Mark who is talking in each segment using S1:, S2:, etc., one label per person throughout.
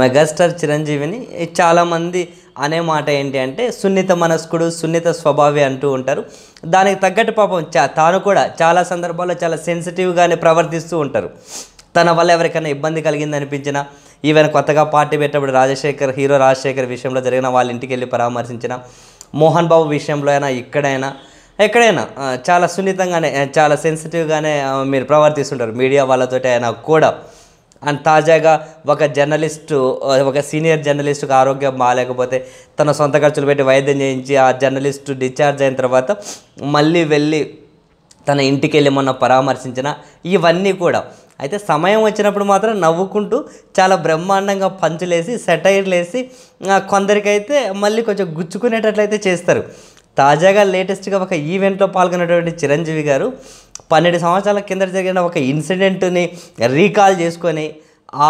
S1: megastar చిరంజీవిని చాలామంది అనే మాట ఏంటి అంటే సున్నిత మనస్కుడు సున్నిత స్వభావి అంటూ ఉంటారు దానికి తగ్గట్టు పాపం చా తాను కూడా చాలా సందర్భాల్లో చాలా సెన్సిటివ్గానే ప్రవర్తిస్తూ ఉంటారు తన వల్ల ఎవరికైనా ఇబ్బంది కలిగింది అనిపించినా ఈవెన్ కొత్తగా పార్టీ పెట్టేప్పుడు రాజశేఖర్ హీరో రాజశేఖర్ విషయంలో జరిగిన వాళ్ళ ఇంటికి వెళ్ళి పరామర్శించిన మోహన్ బాబు విషయంలో అయినా ఇక్కడైనా ఎక్కడైనా చాలా సున్నితంగానే చాలా సెన్సిటివ్గానే మీరు ప్రవర్తిస్తుంటారు మీడియా వాళ్ళతో అయినా కూడా అండ్ తాజాగా ఒక జర్నలిస్టు ఒక సీనియర్ జర్నలిస్టుకు ఆరోగ్యం బాగాలేకపోతే తన సొంత ఖర్చులు పెట్టి వైద్యం చేయించి ఆ జర్నలిస్టు డిశ్చార్జ్ అయిన తర్వాత మళ్ళీ వెళ్ళి తన ఇంటికి వెళ్ళి మొన్న పరామర్శించిన ఇవన్నీ కూడా అయితే సమయం వచ్చినప్పుడు మాత్రం నవ్వుకుంటూ చాలా బ్రహ్మాండంగా పంచులేసి సెటైర్లేసి కొందరికైతే మళ్ళీ కొంచెం గుచ్చుకునేటట్లయితే చేస్తారు తాజాగా లేటెస్ట్గా ఒక ఈవెంట్లో పాల్గొన్నటువంటి చిరంజీవి గారు పన్నెండు సంవత్సరాల కింద జరిగిన ఒక ఇన్సిడెంట్ని రీకాల్ చేసుకొని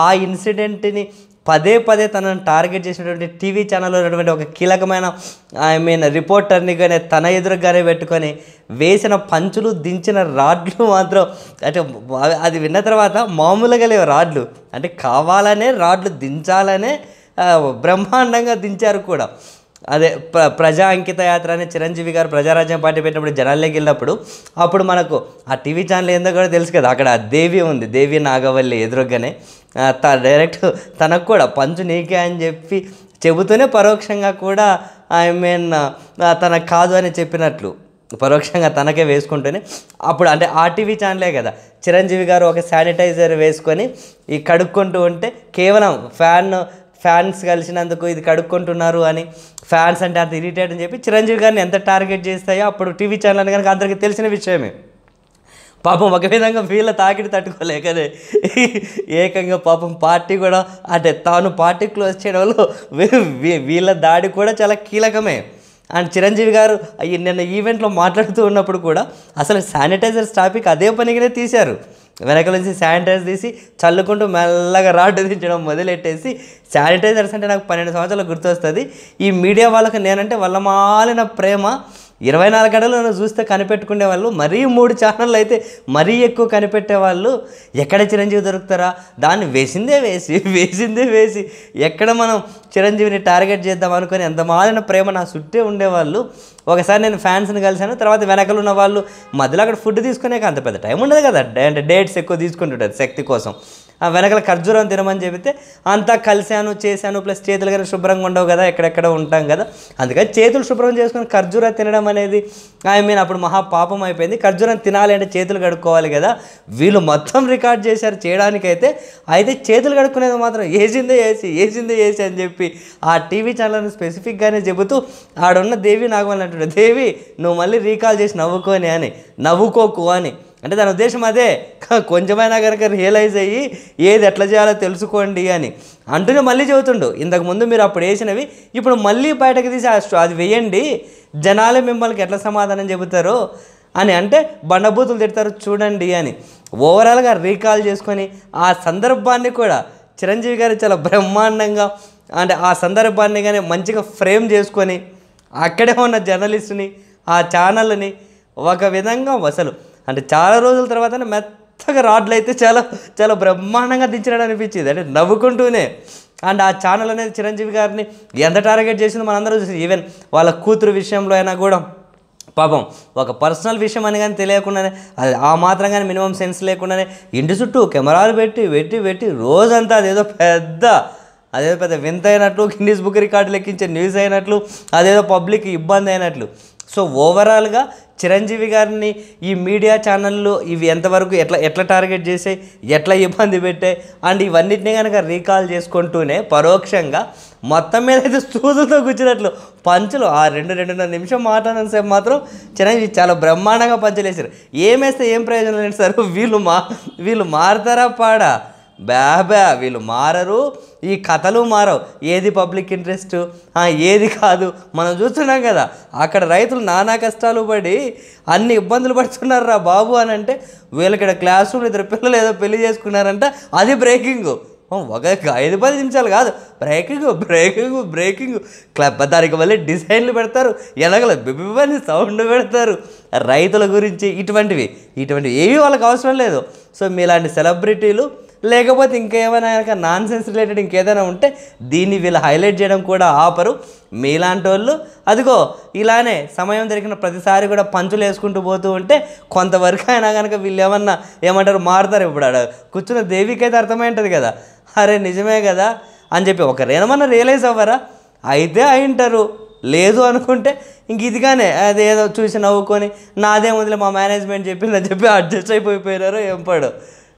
S1: ఆ ఇన్సిడెంట్ని పదే పదే తనను టార్గెట్ చేసినటువంటి టీవీ ఛానల్లో ఉన్నటువంటి ఒక కీలకమైన ఐ మీన్ రిపోర్టర్ని కానీ తన ఎదురుగానే పెట్టుకొని వేసిన పంచులు దించిన రాడ్లు మాత్రం అంటే అది విన్న తర్వాత మామూలుగా లేవు రాడ్లు అంటే కావాలనే రాడ్లు దించాలనే బ్రహ్మాండంగా దించారు కూడా అదే ప్ర ప్రజా అంకిత యాత్ర అని చిరంజీవి గారు ప్రజారాజ్యం పార్టీ పెట్టినప్పుడు జనాల్లోకి వెళ్ళినప్పుడు అప్పుడు మనకు ఆ టీవీ ఛానల్ ఏందో కూడా తెలుసు కదా అక్కడ దేవి ఉంది దేవి నాగవల్లి ఎదురుగానే త డైరెక్ట్ తనకు కూడా పంచు నీకే అని చెప్పి చెబుతూనే పరోక్షంగా కూడా ఐ మీన్ తన కాదు అని చెప్పినట్లు పరోక్షంగా తనకే వేసుకుంటూనే అప్పుడు అంటే ఆర్టీవీ ఛానలే కదా చిరంజీవి గారు ఒక శానిటైజర్ వేసుకొని ఈ కడుక్కుంటూ ఉంటే కేవలం ఫ్యాన్ ఫ్యాన్స్ కలిసినందుకు ఇది కడుక్కుంటున్నారు అని ఫ్యాన్స్ అంటే అంత ఇరిటేట్ అని చెప్పి చిరంజీవి గారిని ఎంత టార్గెట్ చేస్తాయో అప్పుడు టీవీ ఛానల్ కనుక అందరికీ తెలిసిన విషయమే పాపం ఒక విధంగా వీళ్ళ తాకిడి తట్టుకోలేకనే ఏకంగా పాపం పార్టీ కూడా అంటే తాను పార్టీ క్లోజ్ వల్ల వీళ్ళ దాడి కూడా చాలా కీలకమే అండ్ చిరంజీవి గారు నిన్న ఈవెంట్లో మాట్లాడుతూ ఉన్నప్పుడు కూడా అసలు శానిటైజర్స్ టాపిక్ అదే పనిగానే తీశారు వెనక నుంచి శానిటైజర్ తీసి చల్లుకుంటూ మెల్లగా రాడ్ దించడం మొదలెట్టేసి శానిటైజర్స్ అంటే నాకు పన్నెండు సంవత్సరాలు గుర్తొస్తుంది ఈ మీడియా వాళ్ళకి నేనంటే వాళ్ళ మాలిన ప్రేమ ఇరవై నాలుగు గంటలు నన్ను చూస్తే కనిపెట్టుకునే వాళ్ళు మరీ మూడు ఛానళ్ళు అయితే మరీ ఎక్కువ కనిపెట్టేవాళ్ళు ఎక్కడ చిరంజీవి దొరుకుతారా దాన్ని వేసిందే వేసి వేసిందే వేసి ఎక్కడ మనం చిరంజీవిని టార్గెట్ చేద్దాం అనుకొని ఎంత మాలిన ప్రేమ నా చుట్టే ఉండేవాళ్ళు ఒకసారి నేను ఫ్యాన్స్ని కలిశాను తర్వాత వెనకలు ఉన్న వాళ్ళు మధ్యలో అక్కడ ఫుడ్ తీసుకునేకి అంత పెద్ద టైం ఉండదు కదా అంటే డేట్స్ ఎక్కువ తీసుకుంటుంటుంది శక్తి కోసం ఆ వెనకల ఖర్జూరం తినమని చెబితే అంతా కలిశాను చేశాను ప్లస్ చేతులు కానీ శుభ్రంగా ఉండవు కదా ఎక్కడెక్కడ ఉంటాం కదా అందుకని చేతులు శుభ్రం చేసుకుని ఖర్జూర తినడం అనేది ఐ మీన్ అప్పుడు మహా పాపం అయిపోయింది ఖర్జూరం తినాలి అంటే చేతులు కడుక్కోవాలి కదా వీళ్ళు మొత్తం రికార్డ్ చేశారు చేయడానికైతే అయితే చేతులు కడుక్కునేది మాత్రం ఏసిందే వేసి ఏసిందే ఏసి అని చెప్పి ఆ టీవీ ఛానల్ని స్పెసిఫిక్గానే చెబుతూ ఆడున్న దేవి నాగమల్ అంటుండే దేవి నువ్వు మళ్ళీ రీకాల్ చేసి నవ్వుకోని అని నవ్వుకోకు అని అంటే దాని ఉద్దేశం అదే కొంచెమైనా కనుక రియలైజ్ అయ్యి ఏది ఎట్లా చేయాలో తెలుసుకోండి అని అంటూనే మళ్ళీ చెబుతుండు ఇంతకుముందు మీరు అప్పుడు వేసినవి ఇప్పుడు మళ్ళీ బయటకు తీసి అది వేయండి జనాలు మిమ్మల్ని ఎట్లా సమాధానం చెబుతారో అని అంటే బండబూతులు తిడతారు చూడండి అని ఓవరాల్గా రీకాల్ చేసుకొని ఆ సందర్భాన్ని కూడా చిరంజీవి గారు చాలా బ్రహ్మాండంగా అంటే ఆ సందర్భాన్ని కానీ మంచిగా ఫ్రేమ్ చేసుకొని అక్కడే ఉన్న జర్నలిస్ట్ని ఆ ఛానల్ని ఒక విధంగా అసలు అంటే చాలా రోజుల తర్వాత మెత్తగా రాడ్లు అయితే చాలా చాలా బ్రహ్మాండంగా దించినాడు అనిపించింది అంటే నవ్వుకుంటూనే అండ్ ఆ ఛానల్ అనేది చిరంజీవి గారిని ఎంత టార్గెట్ చేసిందో మనందరూ చూసి ఈవెన్ వాళ్ళ కూతురు విషయంలో అయినా కూడా పాపం ఒక పర్సనల్ విషయం అని కానీ తెలియకుండానే అది ఆ మాత్రం కానీ మినిమం సెన్స్ లేకుండానే ఇంటి చుట్టూ కెమెరాలు పెట్టి పెట్టి పెట్టి రోజంతా అదేదో పెద్ద అదేదో పెద్ద వింత అయినట్లు గిన్నీస్ బుక్ రికార్డు లెక్కించే న్యూస్ అయినట్లు అదేదో పబ్లిక్ ఇబ్బంది అయినట్లు సో ఓవరాల్గా చిరంజీవి గారిని ఈ మీడియా ఛానళ్ళు ఇవి ఎంతవరకు ఎట్లా ఎట్లా టార్గెట్ చేసే ఎట్లా ఇబ్బంది పెట్టాయి అండ్ ఇవన్నిటిని కనుక రీకాల్ చేసుకుంటూనే పరోక్షంగా మొత్తం మీద అయితే సూదుతో కూర్చున్నట్లు పంచులు ఆ రెండు రెండున్నర నిమిషం మాట్లాడిన సేపు మాత్రం చిరంజీవి చాలా బ్రహ్మాండంగా పంచలేసారు ఏమేస్తే ఏం ప్రయోజనం లేదు సార్ వీళ్ళు మా వీళ్ళు మారుతారా పాడా బ్యాబా వీళ్ళు మారరు ఈ కథలు మారవు ఏది పబ్లిక్ ఇంట్రెస్ట్ ఏది కాదు మనం చూస్తున్నాం కదా అక్కడ రైతులు నానా కష్టాలు పడి అన్ని ఇబ్బందులు పడుతున్నారు రా బాబు అని అంటే వీళ్ళకి క్లాస్ రూమ్ ఇద్దరు పిల్లలు ఏదో పెళ్లి చేసుకున్నారంట అది బ్రేకింగ్ ఒక ఐదు పది నిమిషాలు కాదు బ్రేకింగ్ బ్రేకింగ్ బ్రేకింగ్ క్లబ్ దానికి మళ్ళీ డిజైన్లు పెడతారు ఎలాగల బిబిబని సౌండ్ పెడతారు రైతుల గురించి ఇటువంటివి ఇటువంటివి ఏవి వాళ్ళకి అవసరం లేదు సో మీలాంటి సెలబ్రిటీలు లేకపోతే ఇంకేమైనా నాన్ సెన్స్ రిలేటెడ్ ఇంకేదైనా ఉంటే దీన్ని వీళ్ళు హైలైట్ చేయడం కూడా ఆపరు మీలాంటి వాళ్ళు అదిగో ఇలానే సమయం దొరికిన ప్రతిసారి కూడా పంచులు వేసుకుంటూ పోతూ ఉంటే కొంతవరకు అయినా కనుక వీళ్ళు ఏమన్నా ఏమంటారు మారుతారు ఇప్పుడు ఆడ కూర్చున్న దేవికైతే అర్థమై ఉంటుంది కదా అరే నిజమే కదా అని చెప్పి ఒకరేమన్నా రియలైజ్ అవ్వరా అయితే అయింటారు లేదు అనుకుంటే ఇంక ఇదిగానే అదేదో చూసి నవ్వుకొని నాదేముందిలే మా మేనేజ్మెంట్ చెప్పిందని చెప్పి అడ్జస్ట్ అయిపోయిపోయినారు ఏం పడు